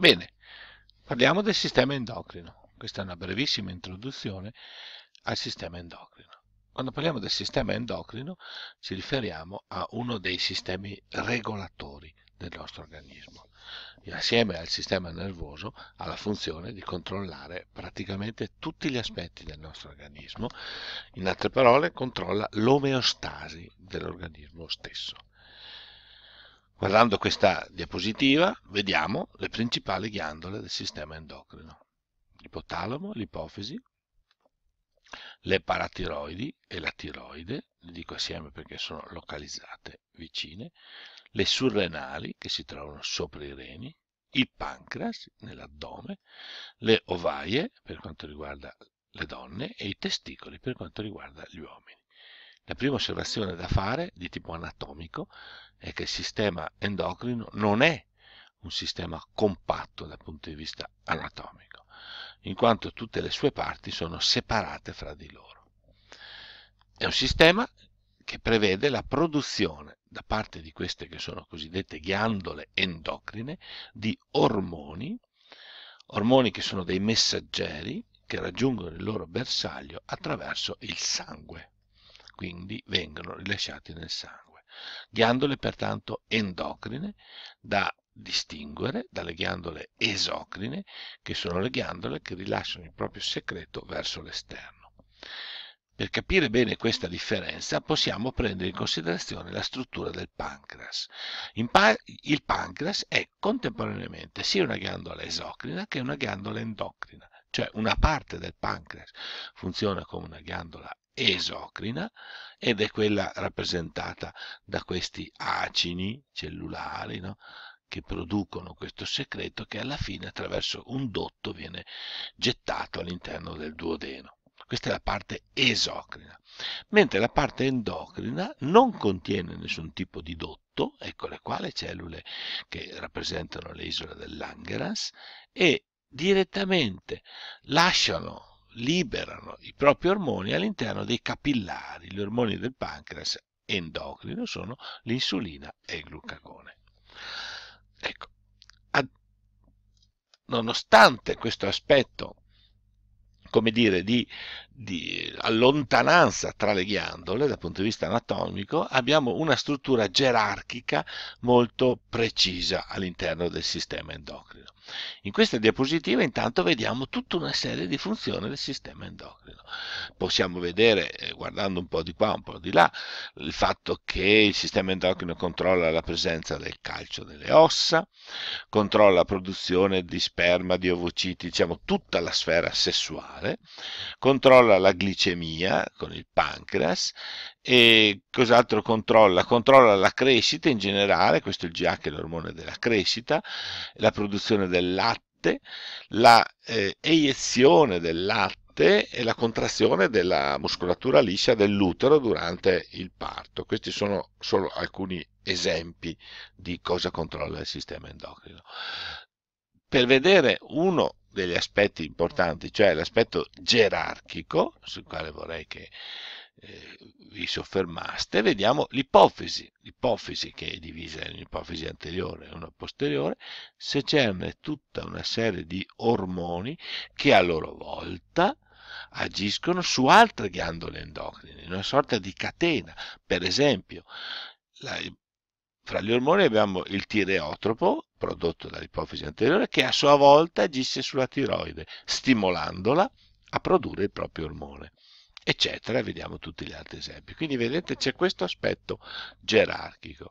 Bene, parliamo del sistema endocrino. Questa è una brevissima introduzione al sistema endocrino. Quando parliamo del sistema endocrino ci riferiamo a uno dei sistemi regolatori del nostro organismo e assieme al sistema nervoso ha la funzione di controllare praticamente tutti gli aspetti del nostro organismo, in altre parole controlla l'omeostasi dell'organismo stesso. Guardando questa diapositiva vediamo le principali ghiandole del sistema endocrino, l'ipotalamo, l'ipofisi, le paratiroidi e la tiroide, le dico assieme perché sono localizzate vicine, le surrenali che si trovano sopra i reni, il pancreas nell'addome, le ovaie per quanto riguarda le donne e i testicoli per quanto riguarda gli uomini. La prima osservazione da fare, di tipo anatomico, è che il sistema endocrino non è un sistema compatto dal punto di vista anatomico, in quanto tutte le sue parti sono separate fra di loro. È un sistema che prevede la produzione da parte di queste che sono cosiddette ghiandole endocrine di ormoni, ormoni che sono dei messaggeri che raggiungono il loro bersaglio attraverso il sangue quindi vengono rilasciati nel sangue. Ghiandole pertanto endocrine da distinguere dalle ghiandole esocrine, che sono le ghiandole che rilasciano il proprio secreto verso l'esterno. Per capire bene questa differenza possiamo prendere in considerazione la struttura del pancreas. Pa il pancreas è contemporaneamente sia una ghiandola esocrina che una ghiandola endocrina, cioè una parte del pancreas funziona come una ghiandola esocrina ed è quella rappresentata da questi acini cellulari no? che producono questo secreto che alla fine attraverso un dotto viene gettato all'interno del duodeno. Questa è la parte esocrina, mentre la parte endocrina non contiene nessun tipo di dotto, ecco le quali cellule che rappresentano le isole dell'Angerans, e direttamente lasciano liberano i propri ormoni all'interno dei capillari. Gli ormoni del pancreas endocrino sono l'insulina e il glucagone. Ecco, ad, nonostante questo aspetto, come dire, di, di allontananza tra le ghiandole dal punto di vista anatomico, abbiamo una struttura gerarchica molto precisa all'interno del sistema endocrino. In questa diapositiva intanto vediamo tutta una serie di funzioni del sistema endocrino. Possiamo vedere, eh, guardando un po' di qua, un po' di là, il fatto che il sistema endocrino controlla la presenza del calcio nelle ossa, controlla la produzione di sperma, di ovociti, diciamo tutta la sfera sessuale, controlla la glicemia con il pancreas e cos'altro controlla? Controlla la crescita in generale, questo è il GH, l'ormone della crescita, la produzione del latte, la eh, eiezione del latte, e la contrazione della muscolatura liscia dell'utero durante il parto. Questi sono solo alcuni esempi di cosa controlla il sistema endocrino. Per vedere uno degli aspetti importanti, cioè l'aspetto gerarchico, sul quale vorrei che eh, vi soffermaste, vediamo l'ipofisi, l'ipofisi che è divisa in un'ipofisi anteriore e una posteriore, secerne tutta una serie di ormoni che a loro volta agiscono su altre ghiandole endocrine, in una sorta di catena. Per esempio, la, fra gli ormoni abbiamo il tireotropo, prodotto dall'ipofisi anteriore, che a sua volta agisce sulla tiroide, stimolandola a produrre il proprio ormone eccetera, vediamo tutti gli altri esempi. Quindi vedete c'è questo aspetto gerarchico.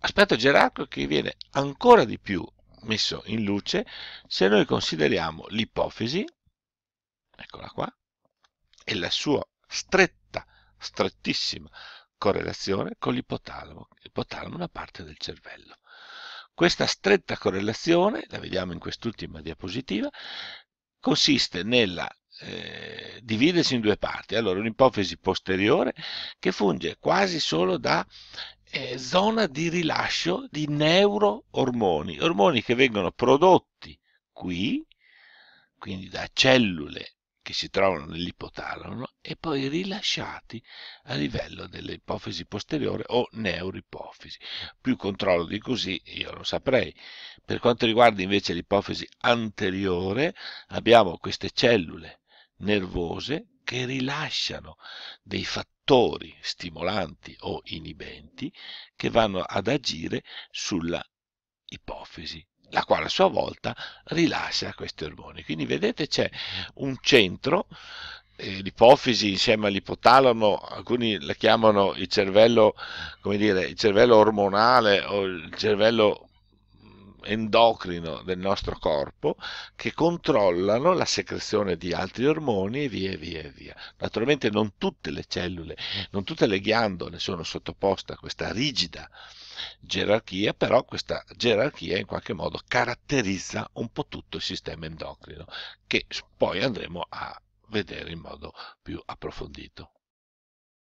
Aspetto gerarchico che viene ancora di più messo in luce se noi consideriamo l'ipofisi, eccola qua, e la sua stretta, strettissima correlazione con l'ipotalamo, l'ipotalamo è una parte del cervello. Questa stretta correlazione, la vediamo in quest'ultima diapositiva, consiste nella eh, dividersi in due parti. Allora, un'ipofisi posteriore che funge quasi solo da eh, zona di rilascio di neuroormoni, ormoni che vengono prodotti qui, quindi da cellule che si trovano nell'ipotalamo e poi rilasciati a livello dell'ipofisi posteriore o neuroipofisi. Più controllo di così io lo saprei. Per quanto riguarda invece l'ipofisi anteriore, abbiamo queste cellule nervose che rilasciano dei fattori stimolanti o inibenti che vanno ad agire sulla ipofisi, la quale a sua volta rilascia questi ormoni. Quindi vedete c'è un centro, eh, l'ipofisi insieme all'ipotalamo, alcuni la chiamano il cervello, come dire, il cervello ormonale o il cervello endocrino del nostro corpo che controllano la secrezione di altri ormoni e via via via. Naturalmente non tutte le cellule, non tutte le ghiandole sono sottoposte a questa rigida gerarchia, però questa gerarchia in qualche modo caratterizza un po' tutto il sistema endocrino, che poi andremo a vedere in modo più approfondito.